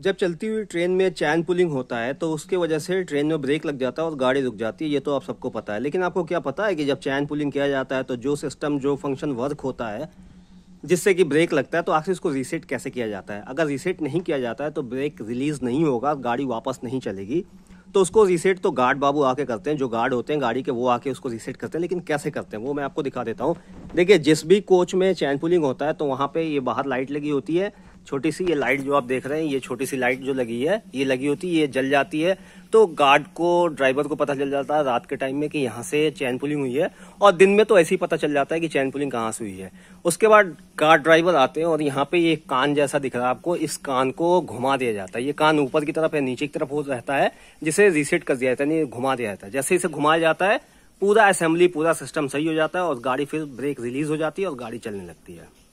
जब चलती हुई ट्रेन में चैन पुलिंग होता है तो उसके वजह से ट्रेन में ब्रेक लग जाता है और गाड़ी रुक जाती है ये तो आप सबको पता है लेकिन आपको क्या पता है कि जब चैन पुलिंग किया जाता है तो जो सिस्टम जो फंक्शन वर्क होता है जिससे कि ब्रेक लगता है तो आखिर इसको रीसेट कैसे किया जाता है अगर रीसेट नहीं किया जाता है तो ब्रेक रिलीज़ नहीं होगा गाड़ी वापस नहीं चलेगी तो उसको रीसेट तो गार्ड बाबू आके करते हैं जो गार्ड होते हैं गाड़ी के वो आके उसको रीसेट करते हैं लेकिन कैसे करते हैं वो मैं आपको दिखा देता हूँ देखिए जिस भी कोच में चैन पुलिंग होता है तो वहाँ पर ये बाहर लाइट लगी होती है छोटी सी ये लाइट जो आप देख रहे हैं ये छोटी सी लाइट जो लगी है ये लगी होती है ये जल जाती है तो गार्ड को ड्राइवर को पता चल जाता है रात के टाइम में कि यहाँ से चैन पुलिंग हुई है और दिन में तो ऐसे ही पता चल जाता है कि चैन पुलिंग कहाँ से हुई है उसके बाद गार्ड ड्राइवर आते हैं और यहाँ पे ये कान जैसा दिख रहा है आपको इस कान को घुमा दिया जाता है ये कान ऊपर की तरफ है नीचे की तरफ हो रहता है जिसे रिसेट कर दिया जाता है घुमा दिया जाता है जैसे इसे घुमाया जाता है पूरा असेंबली पूरा सिस्टम सही हो जाता है और गाड़ी फिर ब्रेक रिलीज हो जाती है और गाड़ी चलने लगती है